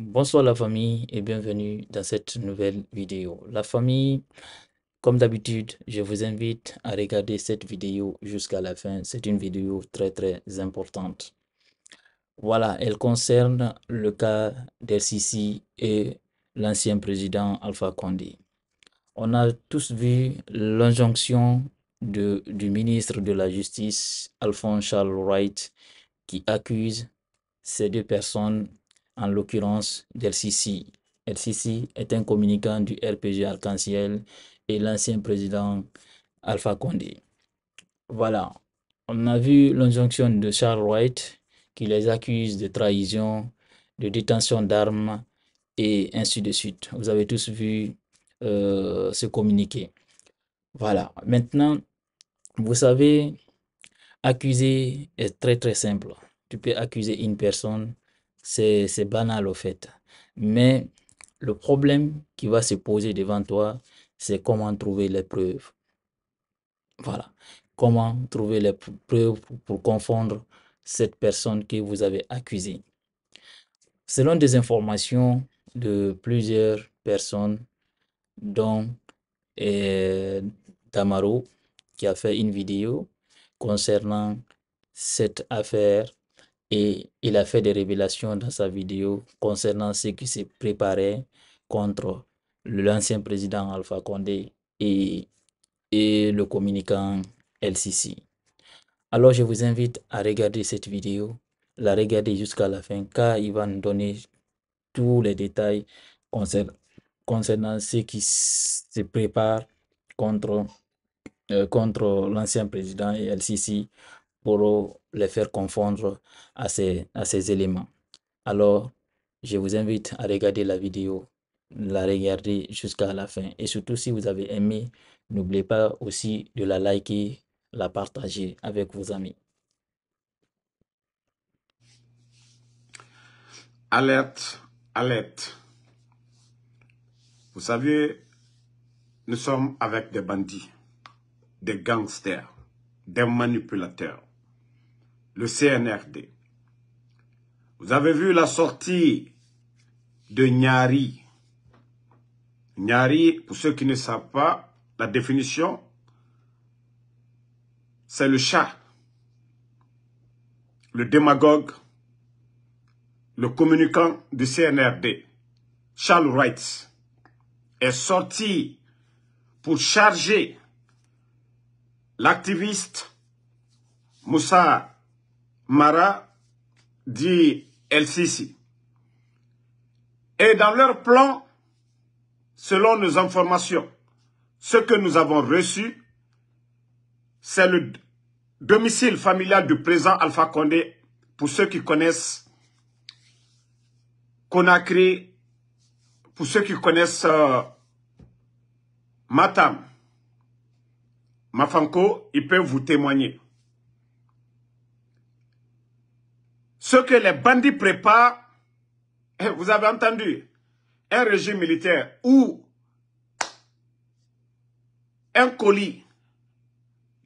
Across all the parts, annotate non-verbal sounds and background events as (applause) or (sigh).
Bonsoir la famille et bienvenue dans cette nouvelle vidéo. La famille, comme d'habitude, je vous invite à regarder cette vidéo jusqu'à la fin. C'est une vidéo très très importante. Voilà, elle concerne le cas d'El-Sisi et l'ancien président Alpha Condé. On a tous vu l'injonction du ministre de la Justice, Alphonse Charles Wright, qui accuse ces deux personnes en l'occurrence d'El-Sisi. El-Sisi est un communicant du RPG Arc-en-Ciel et l'ancien président Alpha Condé. Voilà, on a vu l'injonction de Charles White qui les accuse de trahison, de détention d'armes et ainsi de suite. Vous avez tous vu euh, ce communiqué. Voilà, maintenant, vous savez, accuser est très très simple. Tu peux accuser une personne c'est banal au fait. Mais le problème qui va se poser devant toi, c'est comment trouver les preuves. Voilà. Comment trouver les preuves pour confondre cette personne que vous avez accusée. Selon des informations de plusieurs personnes, dont Tamaro, euh, qui a fait une vidéo concernant cette affaire et il a fait des révélations dans sa vidéo concernant ce qui se préparait contre l'ancien président Alpha Condé et, et le communicant LCC. Alors je vous invite à regarder cette vidéo, la regarder jusqu'à la fin car il va nous donner tous les détails concernant, ce qui se prépare contre, euh, contre l'ancien président et LCC pour les faire confondre à ces, éléments. Alors, je vous invite à regarder la vidéo, la regarder jusqu'à la fin. Et surtout, si vous avez aimé, n'oubliez pas aussi de la liker, la partager avec vos amis. Alerte, alerte. Vous savez, nous sommes avec des bandits, des gangsters, des manipulateurs le CNRD. Vous avez vu la sortie de Nyari. Nyari, pour ceux qui ne savent pas la définition, c'est le chat, le démagogue, le communicant du CNRD, Charles Wright, est sorti pour charger l'activiste Moussa Mara dit El Sisi. Et dans leur plan, selon nos informations, ce que nous avons reçu, c'est le domicile familial du président Alpha Condé, pour ceux qui connaissent Conakry, pour ceux qui connaissent euh, Matam, Mafanko, ils peuvent vous témoigner. Ce que les bandits préparent, eh, vous avez entendu, un régime militaire où un colis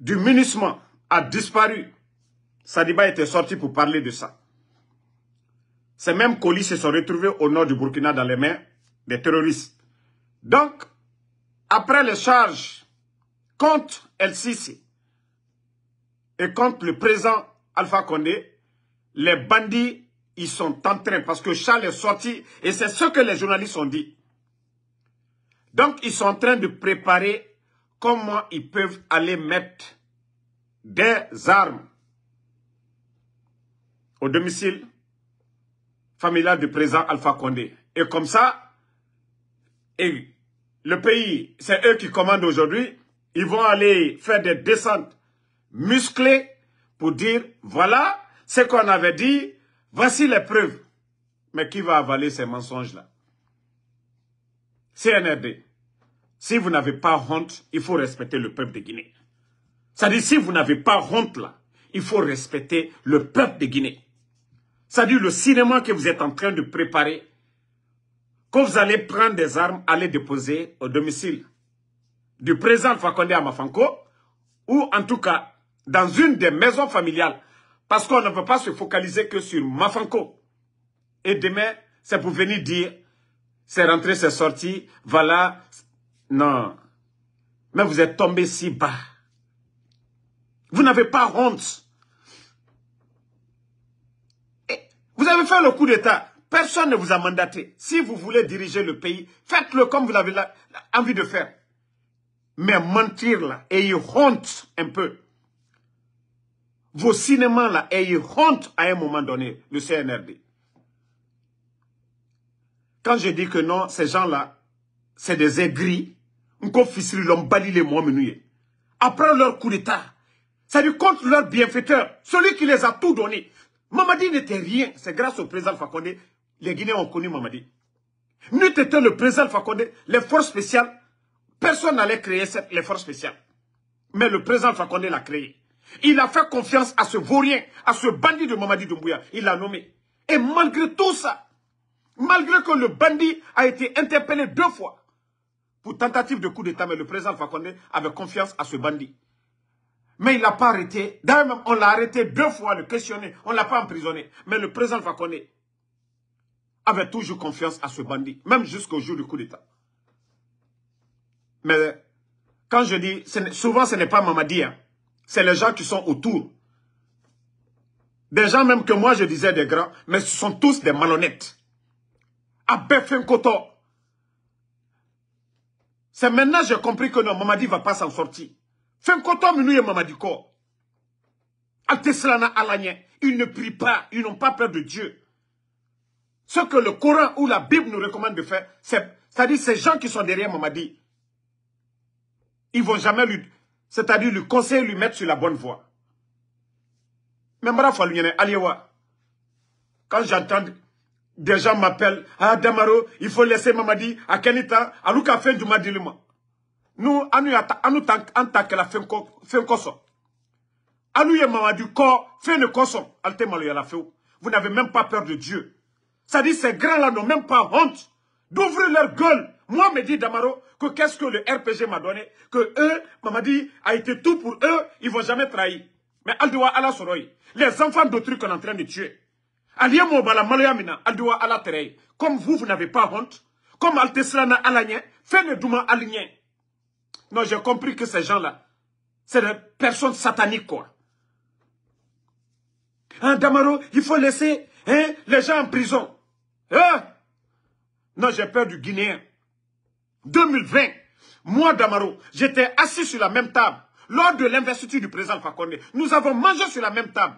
du munissement a disparu. Sadiba était sorti pour parler de ça. Ces mêmes colis se sont retrouvés au nord du Burkina dans les mains des terroristes. Donc, après les charges contre El Sisi et contre le présent Alpha Condé, les bandits, ils sont en train, parce que Charles est sorti, et c'est ce que les journalistes ont dit. Donc, ils sont en train de préparer comment ils peuvent aller mettre des armes au domicile familial du président Alpha Condé. Et comme ça, et le pays, c'est eux qui commandent aujourd'hui, ils vont aller faire des descentes musclées pour dire, voilà, c'est qu'on avait dit, voici les preuves. Mais qui va avaler ces mensonges-là CNRD, si vous n'avez pas honte, il faut respecter le peuple de Guinée. Ça dit, si vous n'avez pas honte là, il faut respecter le peuple de Guinée. Ça dit, le cinéma que vous êtes en train de préparer, quand vous allez prendre des armes, allez déposer au domicile du président Fakonde Amafanko, ou en tout cas, dans une des maisons familiales parce qu'on ne peut pas se focaliser que sur Mafanko. Et demain, c'est pour venir dire, c'est rentré, c'est sorti, voilà. Non. Mais vous êtes tombé si bas. Vous n'avez pas honte. vous avez fait le coup d'État. Personne ne vous a mandaté. Si vous voulez diriger le pays, faites-le comme vous avez envie de faire. Mais mentir là, ayez honte un peu vos cinémas là ils honte à un moment donné, le CNRD. Quand je dis que non, ces gens-là, c'est des aigris, après leur coup d'état, cest du dire contre leur bienfaiteur, celui qui les a tout donné. Mamadi n'était rien, c'est grâce au président Fakonde, les Guinéens ont connu Mamadi. Nous, étions le président Fakonde, les forces spéciales, personne n'allait créer les forces spéciales. Mais le président Fakonde l'a créé. Il a fait confiance à ce vaurien, à ce bandit de Mamadi Doumbouya. Il l'a nommé. Et malgré tout ça, malgré que le bandit a été interpellé deux fois pour tentative de coup d'État, mais le président Fakonde avait confiance à ce bandit. Mais il n'a pas arrêté. D'ailleurs, on l'a arrêté deux fois, le questionné. On ne l'a pas emprisonné. Mais le président Fakonde avait toujours confiance à ce bandit, même jusqu'au jour du coup d'État. Mais quand je dis, souvent ce n'est pas Mamadi, hein c'est les gens qui sont autour. Des gens même que moi je disais des grands, mais ce sont tous des malhonnêtes. À C'est maintenant que j'ai compris que non, Mamadi ne va pas s'en sortir. nous et Mamadi Ko. Alteslana Ils ne prient pas, ils n'ont pas peur de Dieu. Ce que le Coran ou la Bible nous recommande de faire, c'est-à-dire ces gens qui sont derrière Mamadi, ils vont jamais lui, c'est-à-dire lui conseiller, lui mettre sur la bonne voie. Mais Mbara Falunyene, quand j'entends des gens m'appellent, ah Damaro, il faut laisser Mamadi, à Kenita, à fin du Dilima. Nous, à en tant que la fin koso. À nous, Mamadi corps, fin de koso, alte fait la feu. Vous n'avez même pas peur de Dieu. Ça dit, ces grands-là n'ont même pas honte d'ouvrir leur gueule. Moi, me dit Damaro, que qu'est-ce que le RPG m'a donné Que eux, Mamadi a été tout pour eux, ils ne vont jamais trahir. Mais Aldoua Allah Soroy, les enfants d'autrui qu'on est en train de tuer. Allié Mobala Maloyamina, Aldoua Allah Terei, comme vous, vous n'avez pas honte, comme Alteslana Alanyen, faites le Douma Alanyen. Non, j'ai compris que ces gens-là, c'est des personnes sataniques, quoi. Hein, Damaro, il faut laisser hein, les gens en prison. Hein non, j'ai peur du Guinéen. 2020, moi, Damaro, j'étais assis sur la même table lors de l'investiture du président Fakonde. Nous avons mangé sur la même table.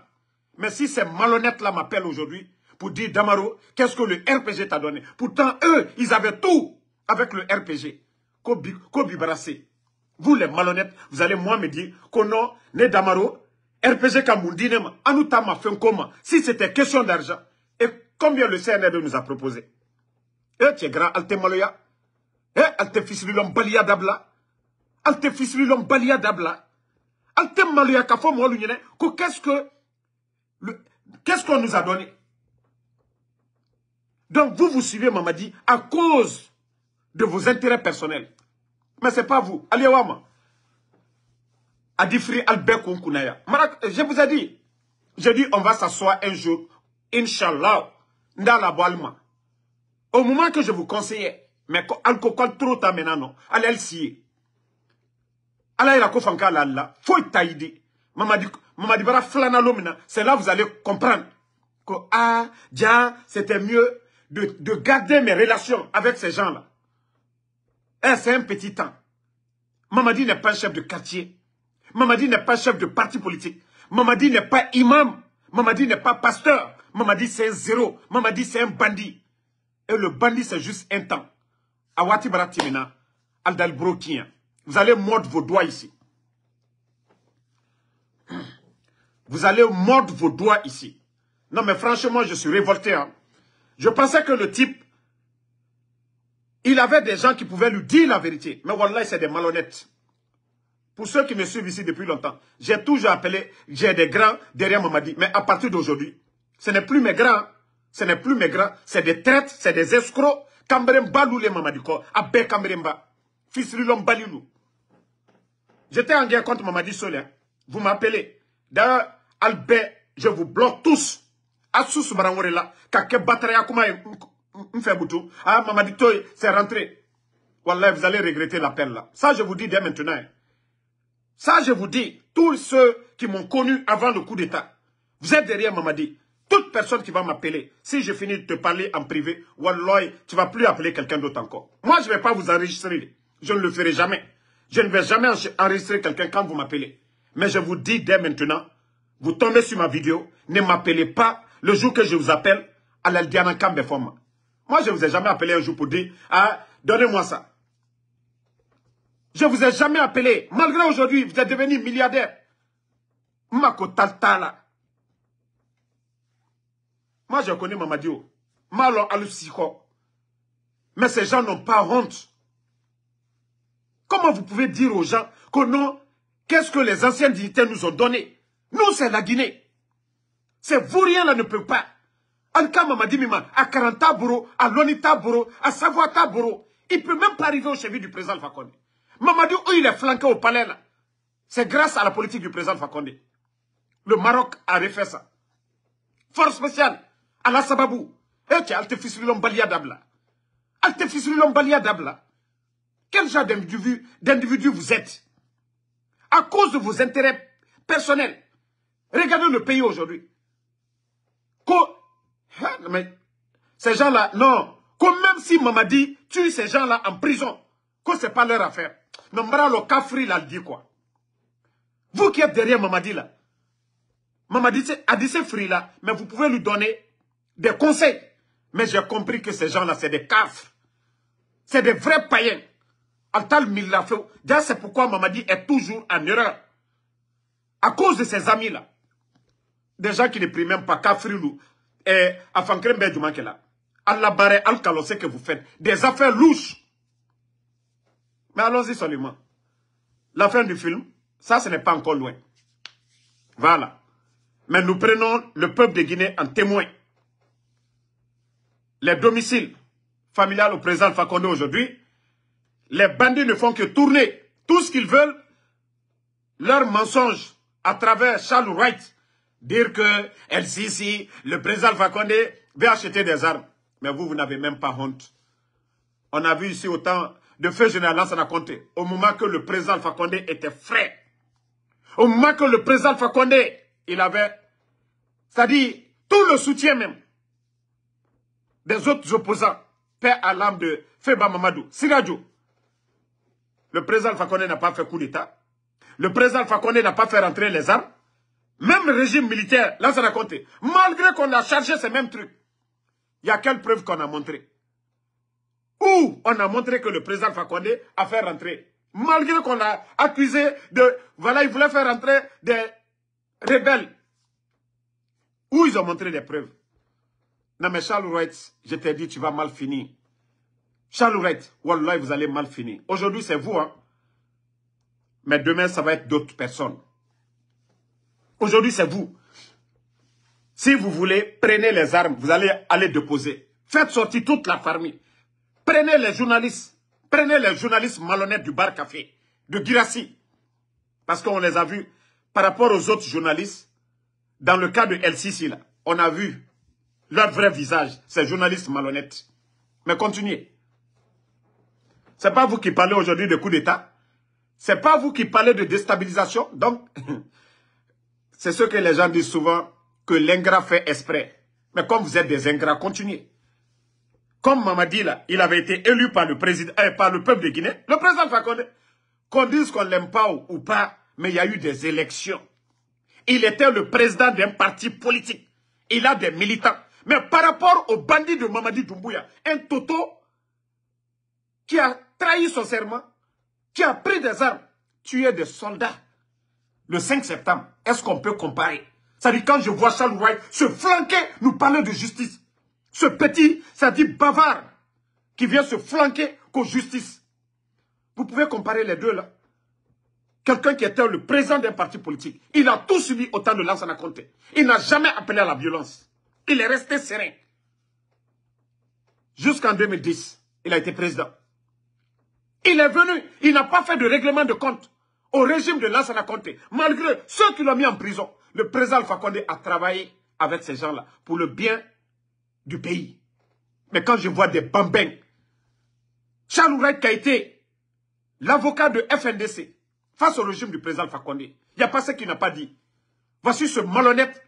Mais si ces malhonnêtes-là m'appellent aujourd'hui pour dire, Damaro, qu'est-ce que le RPG t'a donné Pourtant, eux, ils avaient tout avec le RPG. Kobi, Vous, les malhonnêtes, vous allez moi me dire qu'on né Damaro, RPG Kamoundine, un comment? si c'était question d'argent. Et combien le CNR nous a proposé eh, tu es grand, alte maloya. Eh, alte fils l'homme balia dabla. Alte fils l'homme balia dabla. Alte maloya kafo mo Qu'est-ce que, qu'est-ce qu'on nous a donné? Donc, vous vous suivez Mamadi à cause de vos intérêts personnels. Mais ce n'est pas vous. Allez, Wama. Adifri Albert Kunkunaya. Je vous ai dit, j'ai dit, on va s'asseoir un jour, Inch'Allah, dans la Balma. Au moment que je vous conseillais, mais alcool trop tard maintenant, non. Allez, elle s'y est. la ko fanka la. Faut taïdi. Mamadi, mamadi C'est là que vous allez comprendre. Que, ah, c'était mieux de, garder mes relations avec ces gens-là. Hein, c'est un petit temps. Mamadi n'est pas chef de quartier. Mamadi n'est pas chef de parti politique. Mamadi n'est pas imam. Mamadi n'est pas pasteur. Mamadi, c'est un zéro. Mamadi, c'est un bandit. Et le bandit, c'est juste un temps. Awati Vous allez mordre vos doigts ici. Vous allez mordre vos doigts ici. Non, mais franchement, je suis révolté. Hein. Je pensais que le type, il avait des gens qui pouvaient lui dire la vérité. Mais Wallah, c'est des malhonnêtes. Pour ceux qui me suivent ici depuis longtemps, j'ai toujours appelé, j'ai des grands derrière Mamadi. Mais à partir d'aujourd'hui, ce n'est plus mes grands ce n'est plus grands, c'est des traîtres, c'est des escrocs. balou les Mamadiko, Abbe Kamberemba, fils l'homme Balilou. J'étais en guerre contre Mamadi Solé. Hein. Vous m'appelez. D'ailleurs, Albert, je vous bloque tous. Assous Barangorela, Kake Batraya fait Mfeboutou. Ah, Mamadi Toy, c'est rentré. Wallah, vous allez regretter l'appel là. Ça, je vous dis dès maintenant. Hein. Ça, je vous dis, tous ceux qui m'ont connu avant le coup d'État, vous êtes derrière Mamadi toute personne qui va m'appeler, si je finis de te parler en privé, Walloy, tu vas plus appeler quelqu'un d'autre encore. Moi, je ne vais pas vous enregistrer. Je ne le ferai jamais. Je ne vais jamais enregistrer quelqu'un quand vous m'appelez. Mais je vous dis dès maintenant, vous tombez sur ma vidéo, ne m'appelez pas le jour que je vous appelle à l'Aldiana Kambeforma. Moi, je ne vous ai jamais appelé un jour pour dire, ah, donnez-moi ça. Je ne vous ai jamais appelé, malgré aujourd'hui, vous êtes devenu milliardaire. Mako Taltala. Moi, je connais Mamadio. Malo Alusiko. Mais ces gens n'ont pas honte. Comment vous pouvez dire aux gens que non, qu'est-ce que les anciens dignitaires nous ont donné Nous, c'est la Guinée. C'est vous, rien là ne peut pas. cas, Mamadi Mima, à 40 à Lonita Buro, à savoie Boro, il ne peut même pas arriver au chevet du président Fakonde. Mamadi, où il est flanqué au palais là. C'est grâce à la politique du président Fakonde. Le Maroc a refait ça. Force spéciale ala s'ababou... Eh, Balia Dabla. d'abla? quel genre d'individu d'individu vous êtes à cause de vos intérêts personnels regardez le pays aujourd'hui hein, ces gens-là non Comme même si Mamadi tue ces gens-là en prison ce c'est pas leur affaire cas kafri dit quoi vous qui êtes derrière Mamadi là Mamadi a dit ces free là mais vous pouvez lui donner des conseils. Mais j'ai compris que ces gens-là, c'est des cafres. C'est des vrais païens. c'est pourquoi Mamadi est toujours en erreur. À cause de ses amis-là. Des gens qui ne prient même pas Kafrilou. Et du Allah barre, al que vous faites. Des affaires louches. Mais allons-y seulement. La fin du film, ça, ce n'est pas encore loin. Voilà. Mais nous prenons le peuple de Guinée en témoin les domiciles familiales au président Fakonde aujourd'hui, les bandits ne font que tourner tout ce qu'ils veulent, leur mensonges à travers Charles Wright, dire que le président Fakonde, veut acheter des armes. Mais vous, vous n'avez même pas honte. On a vu ici autant de feux général n'a compté. Au moment que le président Fakonde était frais, au moment que le président Fakonde, il avait, c'est-à-dire tout le soutien même des autres opposants, paix à l'âme de Feba Mamadou, Le président Fakonde n'a pas fait coup d'État. Le président Fakonde n'a pas fait rentrer les armes. Même régime militaire, là, ça raconte. Malgré qu'on a chargé ces mêmes trucs, il y a quelle preuve qu'on a montré Où on a montré que le président Fakonde a fait rentrer Malgré qu'on a accusé de... Voilà, il voulait faire rentrer des rebelles. Où ils ont montré les preuves non mais Charles je t'ai dit, tu vas mal finir. Charles Wright, Wallah, vous allez mal finir. Aujourd'hui, c'est vous. Hein? Mais demain, ça va être d'autres personnes. Aujourd'hui, c'est vous. Si vous voulez, prenez les armes. Vous allez aller déposer. Faites sortir toute la famille. Prenez les journalistes. Prenez les journalistes malhonnêtes du bar café. De Girassi. Parce qu'on les a vus. Par rapport aux autres journalistes, dans le cas de El Sisi, là, on a vu leur vrai visage, ces journaliste malhonnêtes. Mais continuez. C'est pas vous qui parlez aujourd'hui de coup d'État. C'est pas vous qui parlez de déstabilisation. Donc, (laughs) c'est ce que les gens disent souvent, que l'ingrat fait exprès. Mais comme vous êtes des ingrats, continuez. Comme Mamadi, il avait été élu par le président, euh, par le peuple de Guinée. Le président Fakonde, qu'on dise qu'on l'aime pas ou pas, mais il y a eu des élections. Il était le président d'un parti politique. Il a des militants. Mais par rapport au bandit de Mamadi Doumbouya, un Toto qui a trahi son serment, qui a pris des armes, tué des soldats le 5 septembre, est-ce qu'on peut comparer Ça dit, quand je vois Charles White se flanquer, nous parler de justice. Ce petit, ça dit bavard, qui vient se flanquer qu'aux justice. Vous pouvez comparer les deux là. Quelqu'un qui était le président d'un parti politique, il a tout subi autant de à Conté. Il n'a jamais appelé à la violence. Il est resté serein. Jusqu'en 2010, il a été président. Il est venu, il n'a pas fait de règlement de compte au régime de Lassana Conté. Malgré ceux qui l'ont mis en prison, le président Alpha Condé a travaillé avec ces gens-là pour le bien du pays. Mais quand je vois des bambins, Charles qui a été l'avocat de FNDC face au régime du président Alpha Condé, il n'y a pas ce qu'il n'a pas dit. Voici ce malhonnête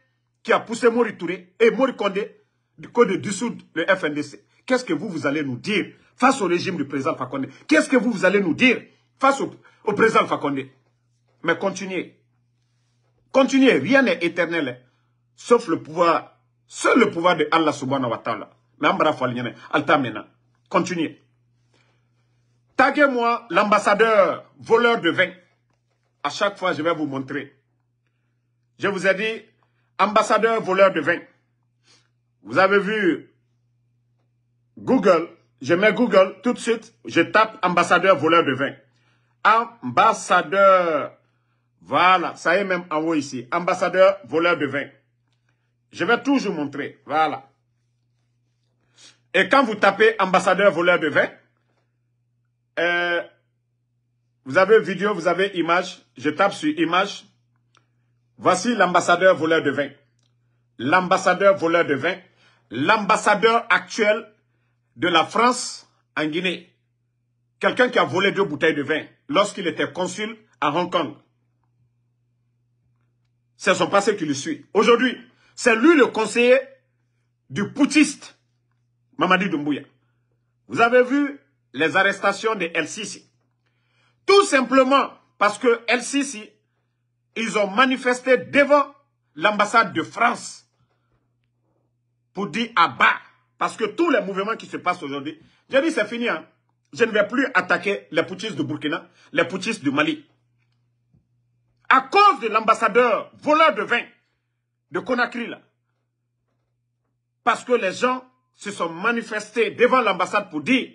qui a poussé Mori Touré et Mori Condé du code de dissoudre le FNDC. Qu'est-ce que vous, allez nous dire face au régime du président Fakonde Qu'est-ce que vous, allez nous dire face au, président Fakonde Mais continuez. Continuez, rien n'est éternel, hein. sauf le pouvoir, seul le pouvoir de Allah subhanahu wa ta'ala. Mais Altamena, continuez. Taguez-moi l'ambassadeur voleur de vin. À chaque fois, je vais vous montrer. Je vous ai dit, ambassadeur voleur de vin. Vous avez vu Google, je mets Google tout de suite, je tape ambassadeur voleur de vin. Ambassadeur, voilà, ça y est même en haut ici, ambassadeur voleur de vin. Je vais toujours montrer, voilà. Et quand vous tapez ambassadeur voleur de vin, euh, vous avez vidéo, vous avez image, je tape sur image, Voici l'ambassadeur voleur de vin. L'ambassadeur voleur de vin. L'ambassadeur actuel de la France en Guinée. Quelqu'un qui a volé deux bouteilles de vin lorsqu'il était consul à Hong Kong. C'est son passé qui le suit. Aujourd'hui, c'est lui le conseiller du poutiste Mamadi Doumbouya. Vous avez vu les arrestations de El Sisi. Tout simplement parce que El Sisi ils ont manifesté devant l'ambassade de France pour dire à bas. Parce que tous les mouvements qui se passent aujourd'hui, j'ai dit c'est fini. Hein. Je ne vais plus attaquer les putschistes de Burkina, les putschistes du Mali. À cause de l'ambassadeur voleur de vin de Conakry, là. Parce que les gens se sont manifestés devant l'ambassade pour dire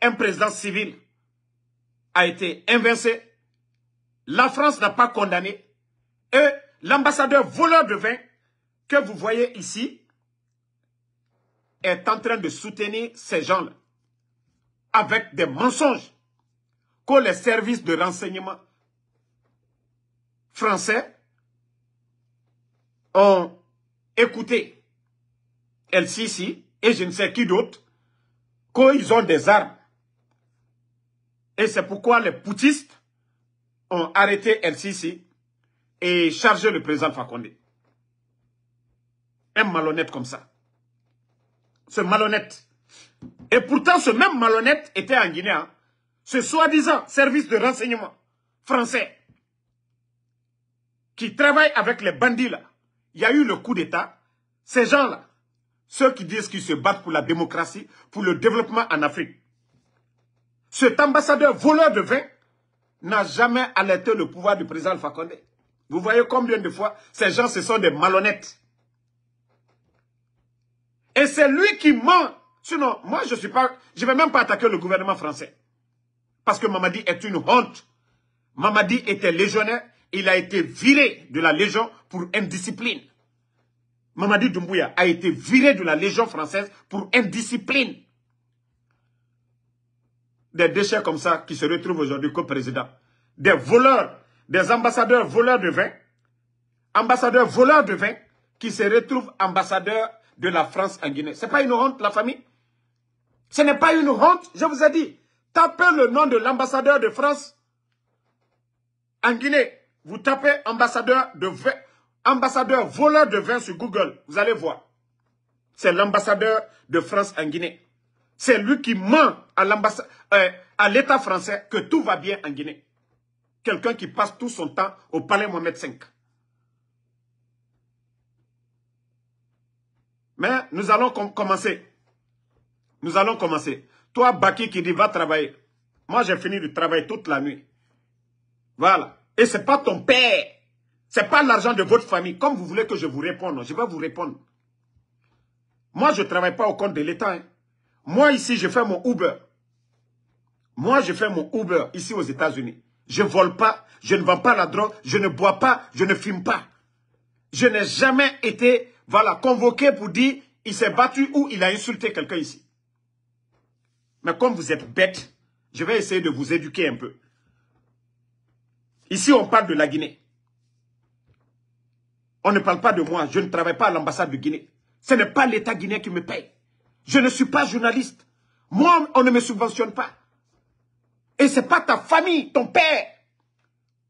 un président civil a été inversé la France n'a pas condamné. Et l'ambassadeur voleur de vin que vous voyez ici est en train de soutenir ces gens-là avec des mensonges que les services de renseignement français ont écouté El-Sisi et je ne sais qui d'autre, qu'ils ont des armes. Et c'est pourquoi les poutistes ont arrêté El et chargé le président Fakonde. Un malhonnête comme ça. Ce malhonnête. Et pourtant, ce même malhonnête était en Guinée. Hein. Ce soi-disant service de renseignement français qui travaille avec les bandits là. Il y a eu le coup d'État. Ces gens-là, ceux qui disent qu'ils se battent pour la démocratie, pour le développement en Afrique. Cet ambassadeur voleur de vin n'a jamais alerté le pouvoir du président Alpha Vous voyez combien de fois ces gens, ce sont des malhonnêtes. Et c'est lui qui ment. Sinon, moi, je suis pas, je vais même pas attaquer le gouvernement français. Parce que Mamadi est une honte. Mamadi était légionnaire. Il a été viré de la Légion pour indiscipline. Mamadi Doumbouya a été viré de la Légion française pour indiscipline des déchets comme ça qui se retrouvent aujourd'hui co-président. Des voleurs, des ambassadeurs voleurs de vin, ambassadeurs voleurs de vin qui se retrouvent ambassadeurs de la France en Guinée. Ce n'est pas une honte, la famille Ce n'est pas une honte, je vous ai dit. Tapez le nom de l'ambassadeur de France en Guinée. Vous tapez ambassadeur de vin, ambassadeur voleur de vin sur Google. Vous allez voir. C'est l'ambassadeur de France en Guinée. C'est lui qui ment euh, à l'État français que tout va bien en Guinée. Quelqu'un qui passe tout son temps au palais Mohamed V. Mais nous allons commencer. Nous allons commencer. Toi, Baki, qui dit va travailler. Moi, j'ai fini de travailler toute la nuit. Voilà. Et ce n'est pas ton père. Ce n'est pas l'argent de votre famille. Comme vous voulez que je vous réponde, je vais vous répondre. Moi, je ne travaille pas au compte de l'État. Hein. Moi, ici, je fais mon Uber. Moi, je fais mon Uber ici aux États-Unis. Je ne vole pas, je ne vends pas la drogue, je ne bois pas, je ne fume pas. Je n'ai jamais été, voilà, convoqué pour dire il s'est battu ou il a insulté quelqu'un ici. Mais comme vous êtes bête, je vais essayer de vous éduquer un peu. Ici, on parle de la Guinée. On ne parle pas de moi. Je ne travaille pas à l'ambassade de Guinée. Ce n'est pas l'État guinéen qui me paye. Je ne suis pas journaliste. Moi, on ne me subventionne pas. Et ce n'est pas ta famille, ton père.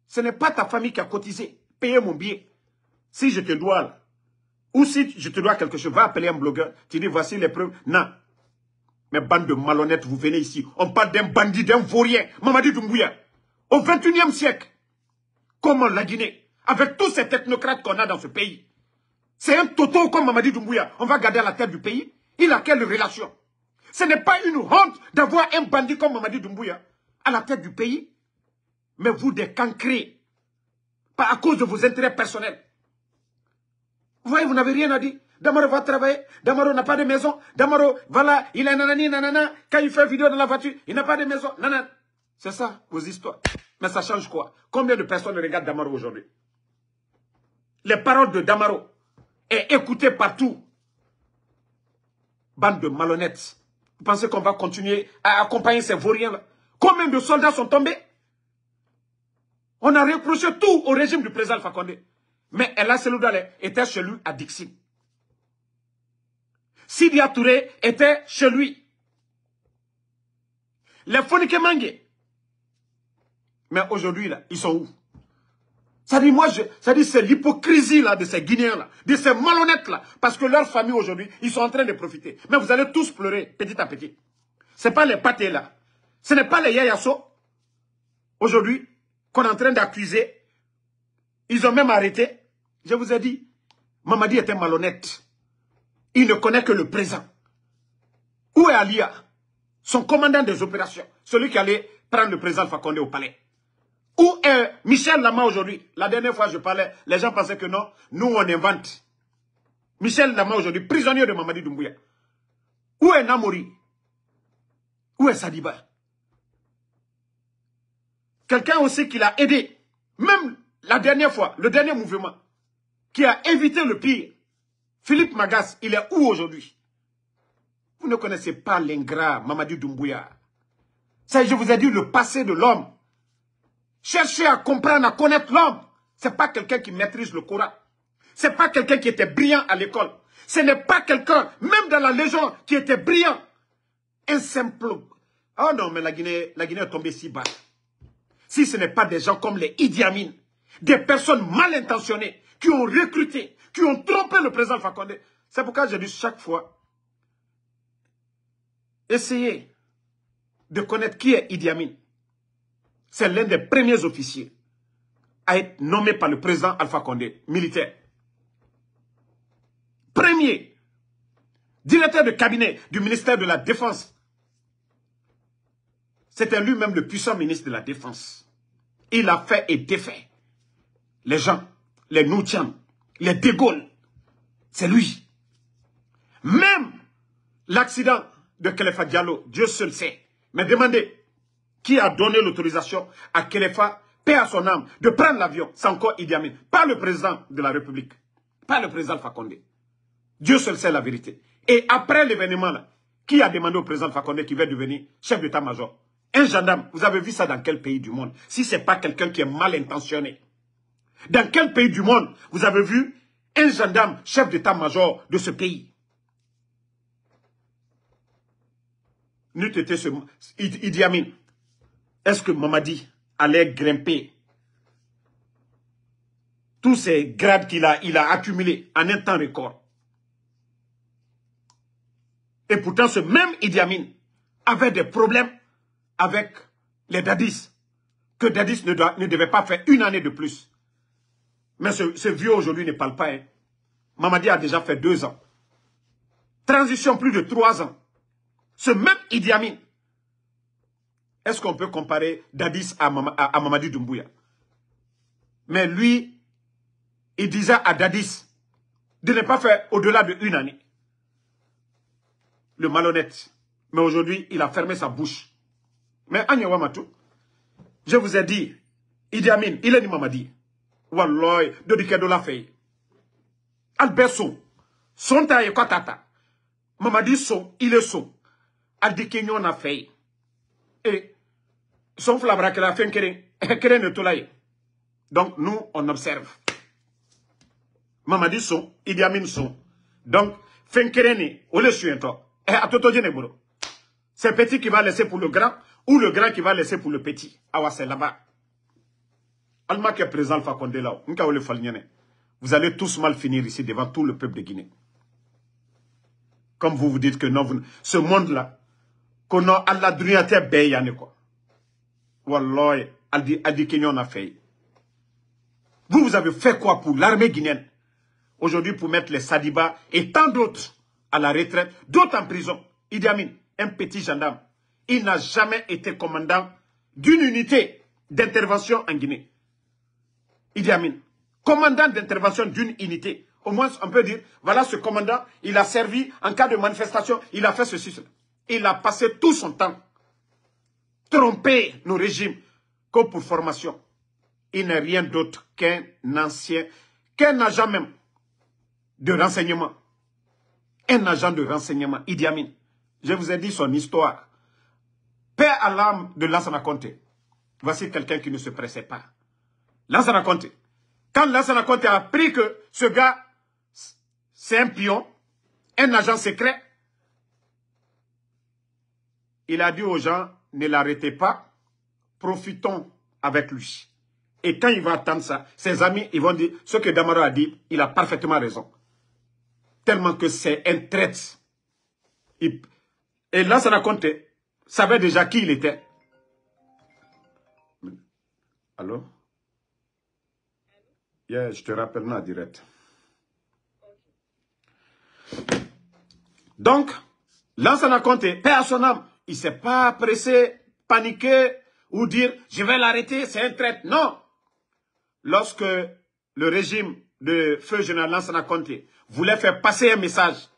Ce n'est pas ta famille qui a cotisé. Payez mon billet. Si je te dois, là, ou si je te dois quelque chose, va appeler un blogueur. Tu dis, voici les preuves. Non. Mais bande de malhonnêtes, vous venez ici. On parle d'un bandit, d'un vaurien. Mamadi Doumbouya. Au 21e siècle. Comment la Guinée Avec tous ces technocrates qu'on a dans ce pays. C'est un toto comme Mamadi Doumbouya. On va garder la tête du pays il a quelle relation Ce n'est pas une honte d'avoir un bandit comme Mamadi Doumbouya à la tête du pays. Mais vous, des cancrés, pas à cause de vos intérêts personnels. Vous voyez, vous n'avez rien à dire. Damaro va travailler, Damaro n'a pas de maison, Damaro, voilà, il a nanani, nanana, quand il fait vidéo dans la voiture, il n'a pas de maison, nanana. C'est ça, vos histoires. Mais ça change quoi Combien de personnes regardent Damaro aujourd'hui Les paroles de Damaro sont écoutées partout. Bande de malhonnêtes. Vous pensez qu'on va continuer à accompagner ces vauriens-là Combien de soldats sont tombés On a reproché tout au régime du président Alpha Mais Ella Seloudale était chez lui à Dixie. Sidi Touré était chez lui. Les Fonike Mais aujourd'hui, là, ils sont où ça dit, moi, ça dit, c'est l'hypocrisie là de ces Guinéens-là, de ces malhonnêtes-là, parce que leur famille, aujourd'hui, ils sont en train de profiter. Mais vous allez tous pleurer petit à petit. Ce n'est pas les pâtés là. Ce n'est pas les Yayasso, aujourd'hui, qu'on est en train d'accuser. Ils ont même arrêté. Je vous ai dit, Mamadi était malhonnête. Il ne connaît que le présent. Où est Alia Son commandant des opérations, celui qui allait prendre le président Fakonde au palais. Où est Michel Lama aujourd'hui La dernière fois, je parlais, les gens pensaient que non, nous, on invente. Michel Lama aujourd'hui, prisonnier de Mamadi Doumbouya. Où est Namori Où est Sadiba Quelqu'un aussi qui l'a aidé. Même la dernière fois, le dernier mouvement, qui a évité le pire. Philippe Magas, il est où aujourd'hui Vous ne connaissez pas l'ingrat Mamadi Doumbouya. Ça, je vous ai dit le passé de l'homme. Chercher à comprendre, à connaître l'homme. Ce n'est pas quelqu'un qui maîtrise le Coran. Ce n'est pas quelqu'un qui était brillant à l'école. Ce n'est pas quelqu'un, même dans la légende, qui était brillant. Un simple... Oh non, mais la Guinée, la Guinée est tombée si bas. Si ce n'est pas des gens comme les Idi Amin, des personnes mal intentionnées, qui ont recruté, qui ont trompé le président Fakonde. C'est pourquoi j'ai dit chaque fois, essayer de connaître qui est Idi Amin. C'est l'un des premiers officiers à être nommé par le président Alpha Condé, militaire. Premier directeur de cabinet du ministère de la Défense. C'était lui-même le puissant ministre de la Défense. Il a fait et défait. Les gens, les Noutiens, les De c'est lui. Même l'accident de Khalifa Diallo, Dieu seul sait. Mais demandez, qui a donné l'autorisation à Kelefa, paix à son âme, de prendre l'avion. C'est encore Idi Amin. Pas le président de la République. Pas le président Fakonde. Dieu seul sait la vérité. Et après l'événement, qui a demandé au président Fakonde qui va devenir chef d'état-major Un gendarme. Vous avez vu ça dans quel pays du monde Si ce n'est pas quelqu'un qui est mal intentionné. Dans quel pays du monde vous avez vu un gendarme chef d'état-major de ce pays N'eût été ce Idi Amin. Est-ce que Mamadi allait grimper tous ces grades qu'il a, il a accumulés en un temps record Et pourtant, ce même Idi Amin avait des problèmes avec les dadis, que dadis ne, devait pas faire une année de plus. Mais ce, vieux aujourd'hui ne parle pas. Hein. Mamadi a déjà fait deux ans. Transition plus de trois ans. Ce même Idi Amin est-ce qu'on peut comparer Dadis à, Mamadi Doumbouya Mais lui, il disait à Dadis de ne pas faire au-delà de une année. Le malhonnête. Mais aujourd'hui, il a fermé sa bouche. Mais je vous ai dit, Idi Amin, il est ni Mamadi. Walloy, Dodike de la Fey. bessou son taille Katata. Mamadi son, il est son. al Il a fait. Et son fila kɛra la fin kelen (laughs) de tola donc nous on observe mamadi son, idi amin son. donc fɛn kelen nin o le Et a tout le monde, c'est petit qui va laisser pour le grand ou le grand qui va laisser pour le petit Ah ouais c'est là-bas Alma qui est présent la le fali vous allez tous mal finir ici devant tout le peuple de guinée comme vous vous dites que non vous, ce monde là qu'on a à la tɛ bɛɛ yan quoi Walloy, Aldi, Kenyon a fait. Vous, vous avez fait quoi pour l'armée guinéenne Aujourd'hui, pour mettre les Sadiba et tant d'autres à la retraite, d'autres en prison. Idi Amin, un petit gendarme, il n'a jamais été commandant d'une unité d'intervention en Guinée. Idi Amin, commandant d'intervention d'une unité. Au moins, on peut dire, voilà ce commandant, il a servi en cas de manifestation, il a fait ceci, Il a passé tout son temps tromper nos régimes que pour formation. Il n'est rien d'autre qu'un ancien, qu'un agent même de renseignement. Un agent de renseignement, Idi Amin. Je vous ai dit son histoire. Père à l'âme de Lansana Conté. Voici quelqu'un qui ne se pressait pas. Lansana Conté. Quand Lansana Conté a appris que ce gars, c'est un pion, un agent secret, il a dit aux gens, ne l'arrêtez pas, profitons avec lui. Et quand il va attendre ça, ses amis, ils vont dire, ce que Damaro a dit, il a parfaitement raison. Tellement que c'est un trait. Et là, ça raconte, savait déjà qui il était. Allô? je te rappelle en direct. Donc, là, ça paix à son âme, il ne s'est pas pressé, paniqué ou dire « je vais l'arrêter, c'est un traître ». Non Lorsque le régime de feu général Lansana Conté voulait faire passer un message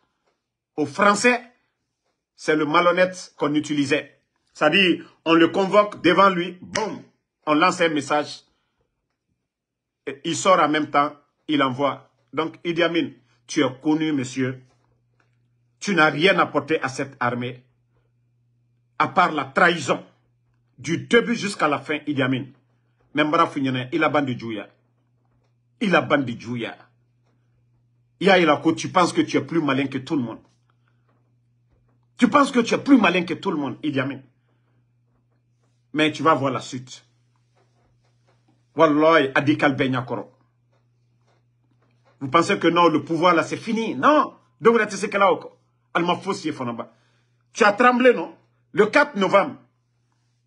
aux Français, c'est le malhonnête qu'on utilisait. C'est-à-dire, on le convoque devant lui, boum, on lance un message. il sort en même temps, il envoie. Donc, Idi Amin, tu es connu, monsieur. Tu n'as rien apporté à cette armée à part la trahison, du début jusqu'à la fin, Idi Amin, membra il a bandi il Il bandi il a Ilako, tu penses que tu es plus malin que tout le monde. Tu penses que tu es plus malin que tout le monde, Idi Amin. Mais tu vas voir la suite. Wallahi, Adikal Benyakoro. Vous pensez que non, le pouvoir là, c'est fini. Non. Donc, Tu as tremblé, non le 4 novembre,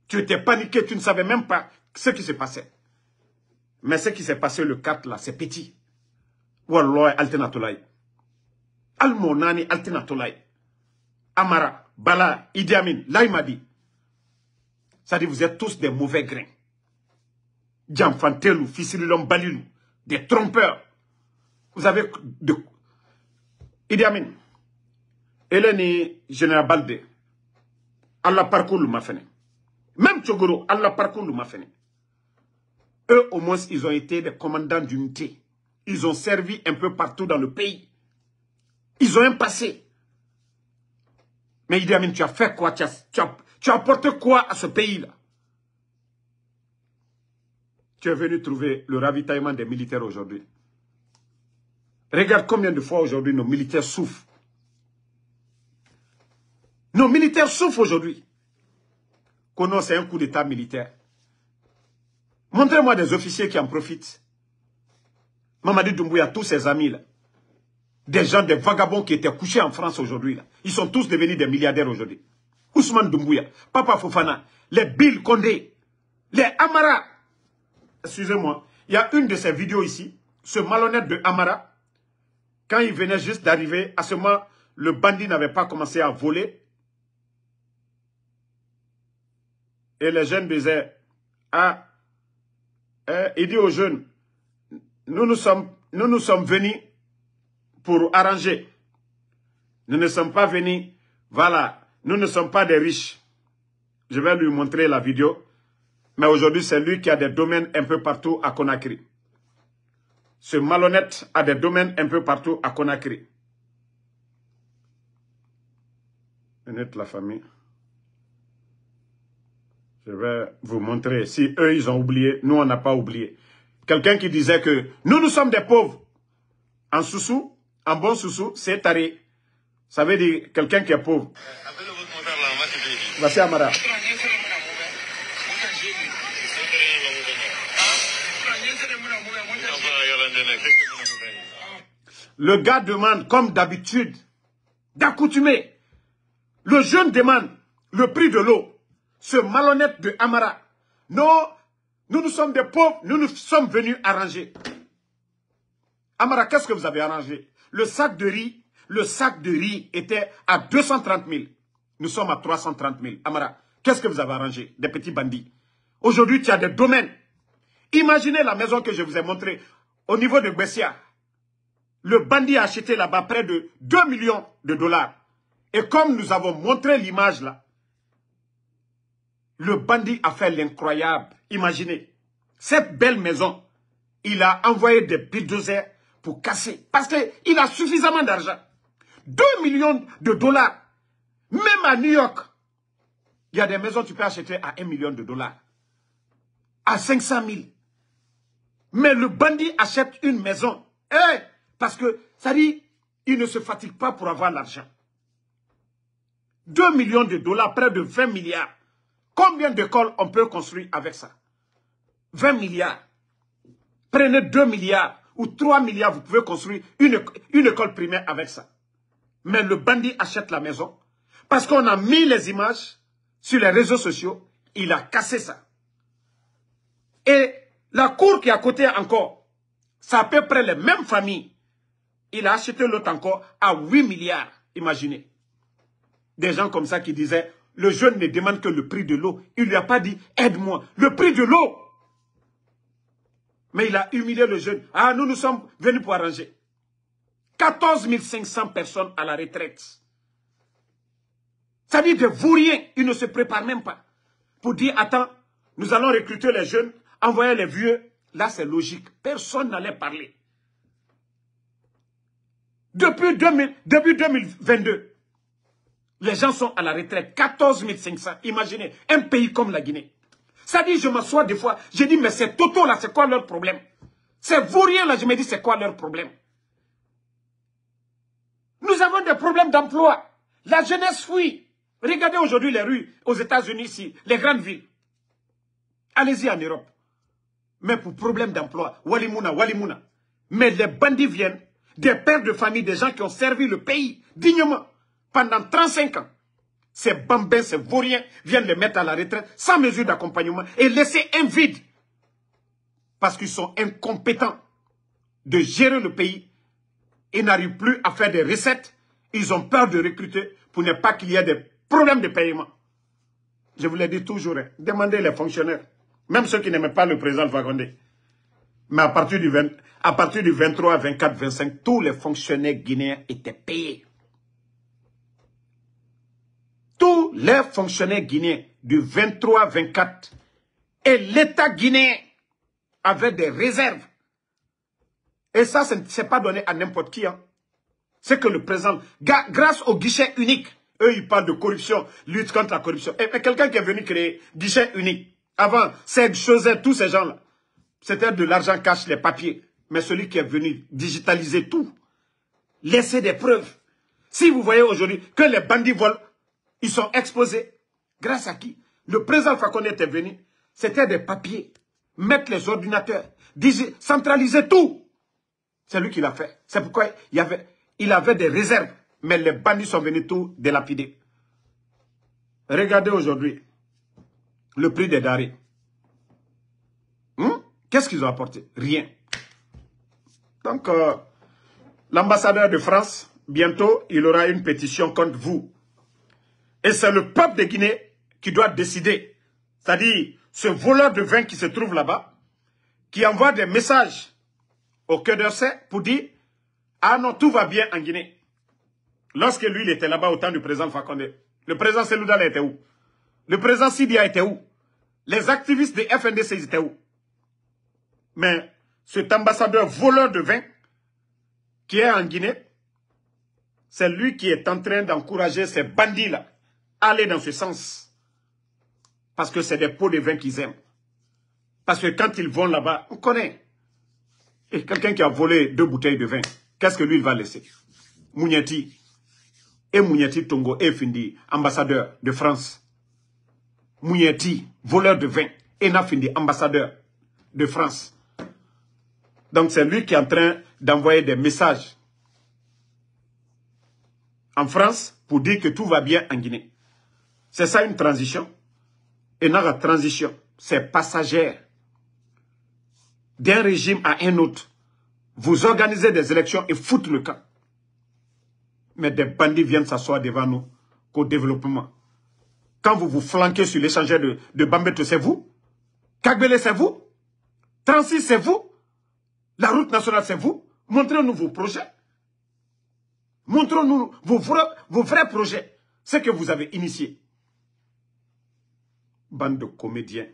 tu étais paniqué, tu ne savais même pas ce qui se passait. Mais ce qui s'est passé le 4 là, c'est petit. Wallahi Altenatolai. Almonani Altenatolai. Amara, Bala, Idi Amin, là Ça dit, vous êtes tous des mauvais grains. Djamfantelou, Fisilulom Balilou, des trompeurs. Vous avez de... Idi Amin, Eleni, Général Balde, alla ma fenêtre. même Tchogoro, alla ma fenêtre. eux au moins ils ont été des commandants d'unité ils ont servi un peu partout dans le pays ils ont un passé mais Idi Amin tu as fait quoi tu as apporté quoi à ce pays là tu es venu trouver le ravitaillement des militaires aujourd'hui. Regarde combien de fois aujourd'hui nos militaires souffrent. Nos militaires souffrent aujourd'hui. Kono, c'est un coup d'état militaire. Montrez-moi des officiers qui en profitent. Mamadou Doumbouya, tous ses amis là. Des gens, des vagabonds qui étaient couchés en France aujourd'hui là. Ils sont tous devenus des milliardaires aujourd'hui. Ousmane Doumbouya, Papa Fofana, les Bill Condé, les Amara. Excusez-moi, il y a une de ces vidéos ici. Ce malhonnête de Amara, quand il venait juste d'arriver, à ce moment, le bandit n'avait pas commencé à voler. et les jeunes disaient, ah, hein, il dit aux jeunes, nous nous, sommes, nous nous sommes venus pour arranger. Nous ne sommes pas venus, voilà, nous ne sommes pas des riches. Je vais lui montrer la vidéo. Mais aujourd'hui, c'est lui qui a des domaines un peu partout à Conakry. Ce malhonnête a des domaines un peu partout à Conakry. Honnête la famille. Je vais vous montrer. Si eux, ils ont oublié, nous, on n'a pas oublié. Quelqu'un qui disait que nous, nous sommes des pauvres. En sous-sous, en bon sous-sous, c'est taré. Ça veut dire quelqu'un qui est pauvre. Merci, Amara. Le gars demande, comme d'habitude, d'accoutumer. Le jeune demande le prix de l'eau ce malhonnête de Amara. Non, nous, nous sommes des pauvres, nous nous sommes venus arranger. Amara, qu'est-ce que vous avez arrangé Le sac de riz, le sac de riz était à 230 000. Nous sommes à 330 000. Amara, qu'est-ce que vous avez arrangé Des petits bandits. Aujourd'hui, tu as des domaines. Imaginez la maison que je vous ai montrée au niveau de Bessia. Le bandit a acheté là-bas près de 2 millions de dollars. Et comme nous avons montré l'image là, le bandit a fait l'incroyable. Imaginez, cette belle maison, il a envoyé des bulldozers pour casser. Parce qu'il a suffisamment d'argent. 2 millions de dollars. Même à New York, il y a des maisons que tu peux acheter à 1 million de dollars. À 500 000. Mais le bandit achète une maison. Eh, parce que, ça dit, il ne se fatigue pas pour avoir l'argent. 2 millions de dollars, près de 20 milliards. Combien d'écoles on peut construire avec ça 20 milliards. Prenez 2 milliards ou 3 milliards, vous pouvez construire une, école primaire avec ça. Mais le bandit achète la maison parce qu'on a mis les images sur les réseaux sociaux. Il a cassé ça. Et la cour qui est à côté encore, c'est à peu près les mêmes familles. Il a acheté l'autre encore à 8 milliards, imaginez. Des gens comme ça qui disaient, le jeune ne demande que le prix de l'eau. Il ne lui a pas dit, aide-moi, le prix de l'eau. Mais il a humilié le jeune. Ah, nous, nous sommes venus pour arranger. 14 500 personnes à la retraite. Ça dit de vous rien. Il ne se prépare même pas. Pour dire, attends, nous allons recruter les jeunes, envoyer les vieux. Là, c'est logique. Personne n'allait parler. Depuis 2000, début 2022, les gens sont à la retraite. 14 500. Imaginez, un pays comme la Guinée. Ça dit, je m'assois des fois, je dis, mais ces Toto là, c'est quoi leur problème C'est vous rien, là, je me dis, c'est quoi leur problème Nous avons des problèmes d'emploi. La jeunesse fuit. Regardez aujourd'hui les rues aux États-Unis ici, les grandes villes. Allez-y en Europe. Mais pour problème d'emploi, Walimouna, Walimouna. Mais les bandits viennent, des pères de famille, des gens qui ont servi le pays dignement pendant 35 ans, ces bambins, ces vauriens viennent les mettre à la retraite sans mesure d'accompagnement et laisser un vide parce qu'ils sont incompétents de gérer le pays et n'arrivent plus à faire des recettes. Ils ont peur de recruter pour ne pas qu'il y ait des problèmes de paiement. Je vous l'ai dit toujours, hein, demandez les fonctionnaires, même ceux qui n'aiment pas le président Vagondé. Mais à partir du 23, 24, 25, tous les fonctionnaires guinéens étaient payés. les fonctionnaires guinéens du 23-24 et l'État guinéen avait des réserves. Et ça, ce n'est pas donné à n'importe qui. Hein. C'est que le présent grâce au guichet unique, eux, ils parlent de corruption, lutte contre la corruption. Et, quelqu'un qui est venu créer guichet unique, avant, c'est choses, tous ces gens-là, c'était de l'argent cash, les papiers. Mais celui qui est venu digitaliser tout, laisser des preuves. Si vous voyez aujourd'hui que les bandits volent ils sont exposés. Grâce à qui Le président Fakone était venu. C'était des papiers. Mettre les ordinateurs. Centraliser tout. C'est lui qui l'a fait. C'est pourquoi il avait, des réserves. Mais les bandits sont venus tout délapider. Regardez aujourd'hui le prix des darés. Hmm? Qu'est-ce qu'ils ont apporté Rien. Donc, euh, l'ambassadeur de France, bientôt, il aura une pétition contre vous. Et c'est le peuple de Guinée qui doit décider. C'est-à-dire, ce voleur de vin qui se trouve là-bas, qui envoie des messages au cœur d'Orsay pour dire « Ah non, tout va bien en Guinée ». Lorsque lui, il était là-bas au temps du président Fakonde, le président Seloudal était où Le président Sidia était où Les activistes des FNDC étaient où Mais cet ambassadeur voleur de vin qui est en Guinée, c'est lui qui est en train d'encourager ces bandits-là Aller dans ce sens. Parce que c'est des pots de vin qu'ils aiment. Parce que quand ils vont là-bas, on connaît. Et quelqu'un qui a volé deux bouteilles de vin, qu'est-ce que lui, il va laisser Mouniati. Et Mouniati Tongo et Findi, ambassadeur de France. Mouniati, voleur de vin. Et Nafindi, ambassadeur de France. Donc c'est lui qui est en train d'envoyer des messages en France pour dire que tout va bien en Guinée. C'est ça une transition. Et dans la transition, c'est passagère. D'un régime à un autre, vous organisez des élections et foutez le camp. Mais des bandits viennent s'asseoir devant nous qu'au développement. Quand vous vous flanquez sur l'échangeur de, de c'est vous Kagbele, c'est vous Transis, c'est vous La route nationale, c'est vous Montrez-nous vos projets. Montrez-nous vos, vos vrais projets. Ce que vous avez initié bande de comédiens.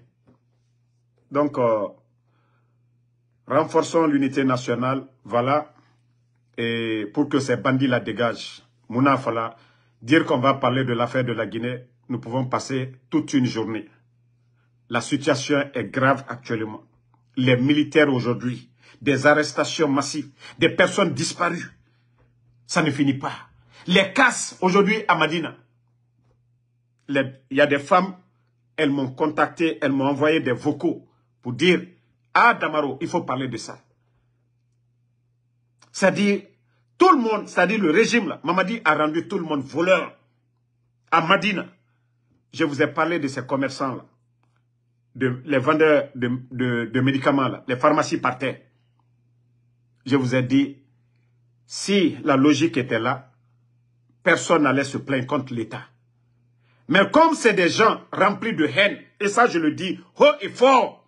Donc, euh, renforçons l'unité nationale, voilà, et pour que ces bandits la dégagent. Mounafala, dire qu'on va parler de l'affaire de la Guinée, nous pouvons passer toute une journée. La situation est grave actuellement. Les militaires aujourd'hui, des arrestations massives, des personnes disparues, ça ne finit pas. Les casses aujourd'hui à Madina. Il y a des femmes elles m'ont contacté, elles m'ont envoyé des vocaux pour dire Ah, Damaro, il faut parler de ça. C'est-à-dire, tout le monde, c'est-à-dire le régime, là, Mamadi a rendu tout le monde voleur à Madina. Je vous ai parlé de ces commerçants-là, les vendeurs de, médicaments, là, les pharmacies par terre. Je vous ai dit, si la logique était là, personne n'allait se plaindre contre l'État. Mais comme c'est des gens remplis de haine, et ça je le dis haut et fort,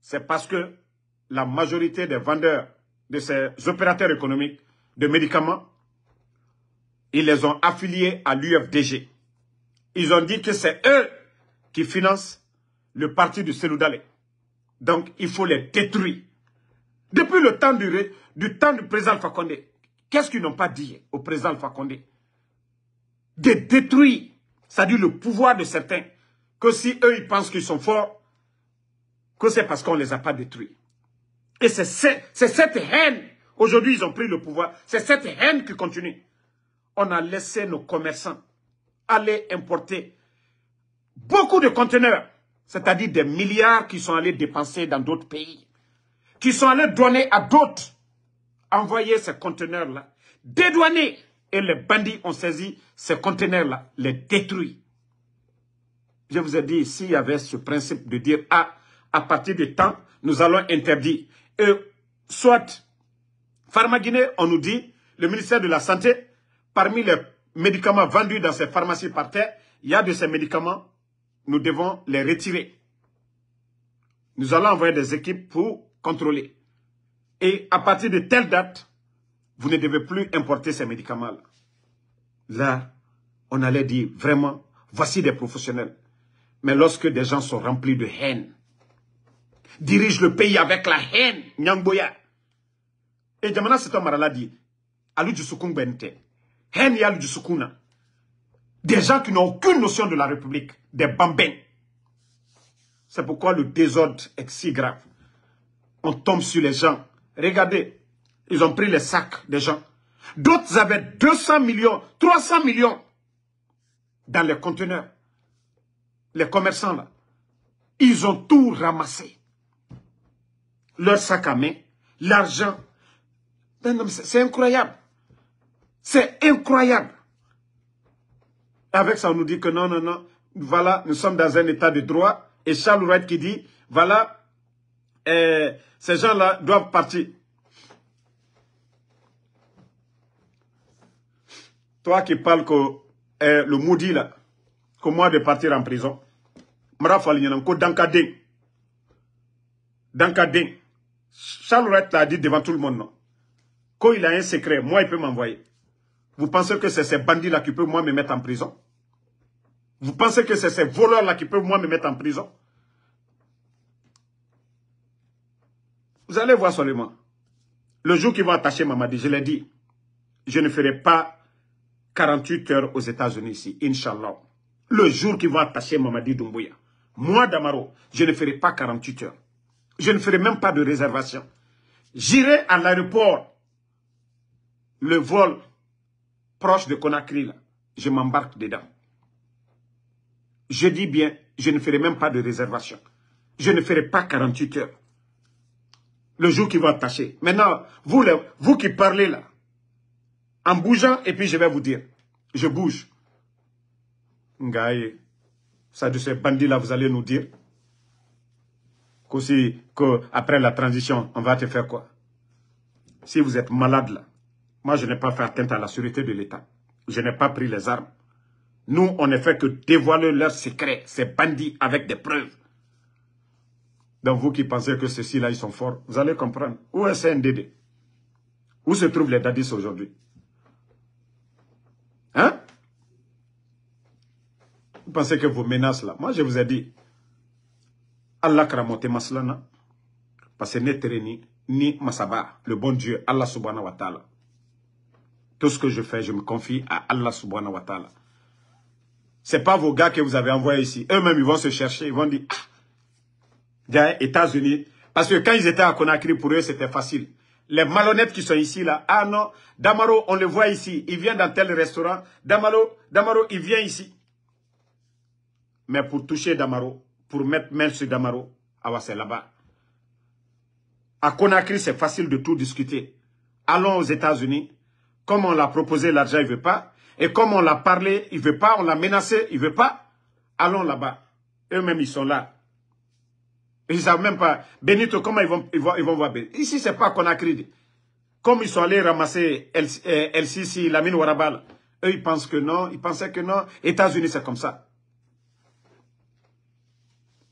c'est parce que la majorité des vendeurs de ces opérateurs économiques de médicaments, ils les ont affiliés à l'UFDG. Ils ont dit que c'est eux qui financent le parti du Seloudalé. Donc, il faut les détruire. Depuis le temps du, du temps du président Fakonde, qu'est-ce qu'ils n'ont pas dit au président Fakonde De détruire c'est-à-dire le pouvoir de certains, que si eux, ils pensent qu'ils sont forts, que c'est parce qu'on ne les a pas détruits. Et c'est cette haine, aujourd'hui ils ont pris le pouvoir, c'est cette haine qui continue. On a laissé nos commerçants aller importer beaucoup de conteneurs, c'est-à-dire des milliards qui sont allés dépenser dans d'autres pays, qui sont allés donner à d'autres, envoyer ces conteneurs-là, dédouaner, et les bandits ont saisi ces conteneurs-là, les détruits. Je vous ai dit, s'il y avait ce principe de dire, ah, à partir de temps, nous allons interdire. Et soit, Pharma Guinée, on nous dit, le ministère de la Santé, parmi les médicaments vendus dans ces pharmacies par terre, il y a de ces médicaments, nous devons les retirer. Nous allons envoyer des équipes pour contrôler. Et à partir de telle date, vous ne devez plus importer ces médicaments-là. Là, on allait dire vraiment, voici des professionnels. Mais lorsque des gens sont remplis de haine, dirigent le pays avec la haine, Nyangboya. Et cet homme l'a dit, Alou Bente, haine Yalou Des gens qui n'ont aucune notion de la République, des bambins. C'est pourquoi le désordre est si grave. On tombe sur les gens. Regardez, ils ont pris les sacs des gens. D'autres avaient 200 millions, 300 millions dans les conteneurs. Les commerçants, là, ils ont tout ramassé. Leur sac à main, l'argent. C'est incroyable. C'est incroyable. Avec ça, on nous dit que non, non, non. Voilà, nous sommes dans un état de droit. Et Charles Wright qui dit, voilà, euh, ces gens-là doivent partir. Toi qui parles que eh, le maudit là, que moi de partir en prison. Mrafal Nyananko d'encadrer. D'encadrer. Charles Rett l'a dit devant tout le monde, non. Quand il a un secret, moi il peut m'envoyer. Vous pensez que c'est ces bandits-là qui peuvent moi me mettre en prison Vous pensez que c'est ces voleurs-là qui peuvent moi me mettre en prison Vous allez voir seulement. Le jour qu'ils vont attacher Mamadi, je l'ai dit, je ne ferai pas 48 heures aux États-Unis ici, Inch'Allah. Le jour qui va attacher Mamadi Doumbouya. Moi, Damaro, je ne ferai pas 48 heures. Je ne ferai même pas de réservation. J'irai à l'aéroport. Le vol proche de Conakry, là, je m'embarque dedans. Je dis bien, je ne ferai même pas de réservation. Je ne ferai pas 48 heures. Le jour qui va attacher. Maintenant, vous, vous qui parlez là, en bougeant et puis je vais vous dire. Je bouge. Ngaï, ça de ces bandits-là, vous allez nous dire qu'aussi qu'après la transition, on va te faire quoi Si vous êtes malade là, moi je n'ai pas fait atteinte à la sûreté de l'État. Je n'ai pas pris les armes. Nous, on ne fait que dévoiler leurs secrets, ces bandits avec des preuves. Donc vous qui pensez que ceux-ci là, ils sont forts, vous allez comprendre. Où est CNDD Où se trouvent les dadis aujourd'hui Hein? Vous pensez que vos menaces là, moi je vous ai dit, Allah kramote maslana, parce que ni masaba, le bon Dieu, Allah subhanahu wa ta'ala. Tout ce que je fais, je me confie à Allah subhanahu wa ta'ala. Ce pas vos gars que vous avez envoyés ici. Eux-mêmes, ils vont se chercher. Ils vont dire, ah, États-Unis. Parce que quand ils étaient à Conakry, pour eux, c'était facile. Les malhonnêtes qui sont ici, là, ah non, Damaro, on le voit ici, il vient dans tel restaurant, Damaro, Damaro, il vient ici. Mais pour toucher Damaro, pour mettre main sur Damaro, ah c'est là-bas. À Conakry, c'est facile de tout discuter. Allons aux États-Unis. Comme on l'a proposé, l'argent, il ne veut pas. Et comme on l'a parlé, il ne veut pas. On l'a menacé, il ne veut pas. Allons là-bas. Eux-mêmes, ils sont là. Ils ne savent même pas. Benito, comment ils vont, ils vont, voir Benito Ici, ce n'est pas Conakry. Comme ils sont allés ramasser El, mine eh, Sisi, Lamine Warabal, eux, ils pensent que non. Ils pensaient que non. États-Unis, c'est comme ça.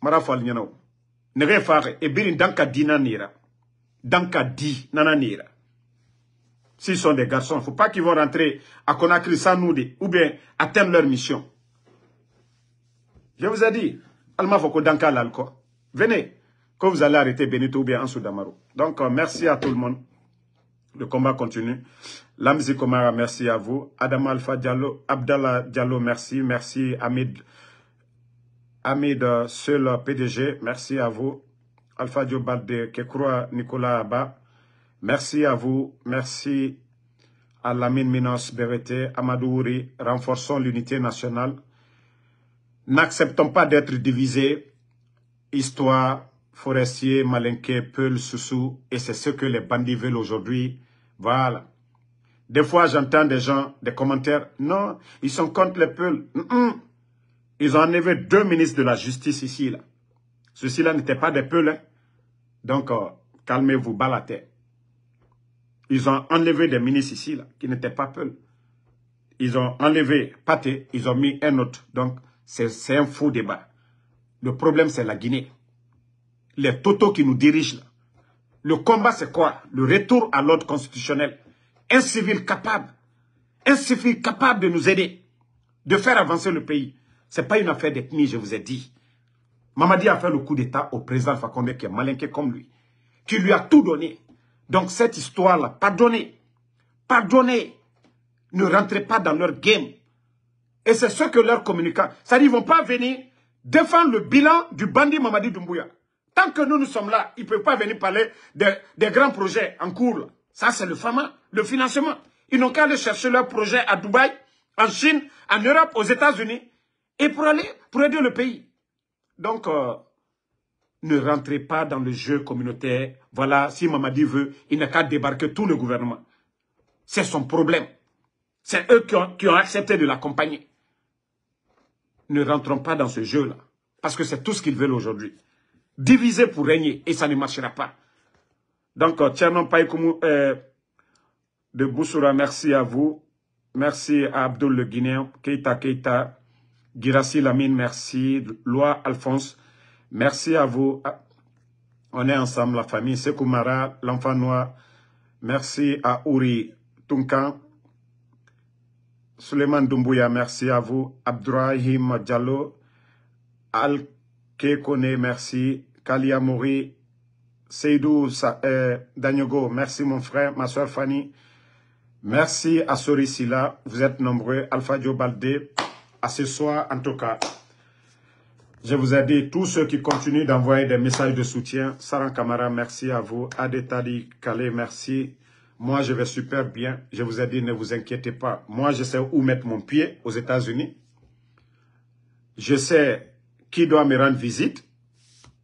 Marafal Ne Nere pas et bien, danka Kadi Nanira. Dans di nira S'ils sont des garçons, il ne faut pas qu'ils vont rentrer à Conakry sans nous, ou bien atteindre leur mission. Je vous ai dit, Alma Foko Danka l'alcool. Venez, quand vous allez arrêter Benito ou bien Ansou Damaro. Donc, euh, merci à tout le monde. Le combat continue. Lamzi Komara, merci à vous. Adam Alpha Diallo, Abdallah Diallo, merci. Merci Hamid, Hamid euh, Seul euh, PDG, merci à vous. Alpha Diobalde Kekroa Nicolas Abba, merci à vous. Merci à Lamine Minos Berete, Amadou renforçons l'unité nationale. N'acceptons pas d'être divisés Histoire, Forestier, Malinqué, Peul, sous et c'est ce que les bandits veulent aujourd'hui. Voilà. Des fois, j'entends des gens, des commentaires, non, ils sont contre les Peuls. Ils ont enlevé deux ministres de la justice ici. là. Ceux-ci-là n'étaient pas des Peuls. Hein. Donc, euh, calmez-vous, bas la tête. Ils ont enlevé des ministres ici, là, qui n'étaient pas Peuls. Ils ont enlevé Pâté, ils ont mis un autre. Donc, c'est un faux débat. Le problème, c'est la Guinée. Les totaux qui nous dirigent. Là. Le combat, c'est quoi Le retour à l'ordre constitutionnel. Un civil capable, un civil capable de nous aider, de faire avancer le pays. Ce n'est pas une affaire d'ethnie, je vous ai dit. Mamadi a fait le coup d'État au président Fakonde qui est malinqué comme lui, qui lui a tout donné. Donc cette histoire-là, pardonnez, pardonnez, ne rentrez pas dans leur game. Et c'est ce que leur communicants, ça ils ne vont pas venir défendre le bilan du bandit Mamadi Doumbouya. Tant que nous, nous sommes là, il ne peut pas venir parler des grands projets en cours. Ça, c'est le FAMA, le financement. Ils n'ont qu'à aller chercher leurs projets à Dubaï, en Chine, en Europe, aux États-Unis, et pour aller, pour aider le pays. Donc, euh, ne rentrez pas dans le jeu communautaire. Voilà, si Mamadi veut, il n'a qu'à débarquer tout le gouvernement. C'est son problème. C'est eux qui ont accepté de l'accompagner ne rentrons pas dans ce jeu-là. Parce que c'est tout ce qu'ils veulent aujourd'hui. Diviser pour régner, et ça ne marchera pas. Donc, euh, Tchernon Paikoumou euh, de Boussoura, merci à vous. Merci à Abdul le Guinéen, Keita Keita, Girassi Lamine, merci. Loi Alphonse, merci à vous. Ah, on est ensemble, la famille. Sekoumara, l'enfant noir. Merci à Ouri Tunkan, Suleiman Doumbouya, merci à vous. Abdourahim Diallo, Al Kekone, merci. Kalia Mouri, Seydou euh, merci mon frère, ma soeur Fanny. Merci à Sorisila, vous êtes nombreux. Alpha Dio Baldé, à ce soir en tout cas. Je vous ai dit, tous ceux qui continuent d'envoyer des messages de soutien, Sarah Kamara, merci à vous. Adetali Kale, merci. Moi, je vais super bien. Je vous ai dit, ne vous inquiétez pas. Moi, je sais où mettre mon pied aux États-Unis. Je sais qui doit me rendre visite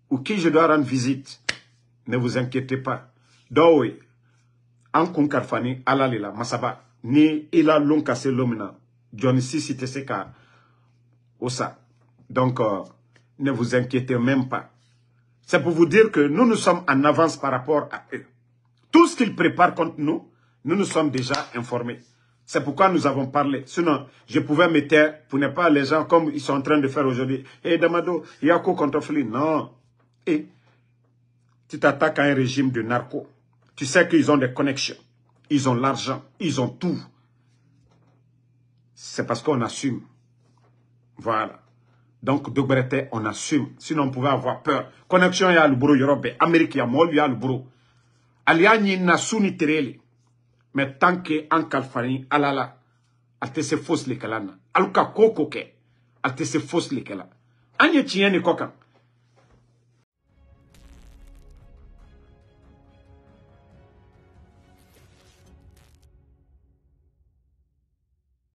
ou qui je dois rendre visite. Ne vous inquiétez pas. Donc, masaba ni se donc euh, ne vous inquiétez même pas c'est pour vous dire que nous nous sommes en avance par rapport à eux tout ce qu'ils préparent contre nous, nous nous sommes déjà informés. C'est pourquoi nous avons parlé. Sinon, je pouvais me taire pour ne pas les gens comme ils sont en train de faire aujourd'hui. Et eh, a Damado, Yako Feli non. Et eh, tu t'attaques à un régime de narco. Tu sais qu'ils ont des connexions. Ils ont l'argent. Ils ont tout. C'est parce qu'on assume. Voilà. Donc, de on assume. Sinon, on pouvait avoir peur. Connexion, il y a le bureau, Europe. Amérique, il y a le bureau. ale y'a ɲini na su ni tere le mɛ tant an kalifani ala la a tɛ se fosi le kɛla na alu ka ko kɛ a tɛ se fosi le kɛla an ye tiɲɛ nin kɔ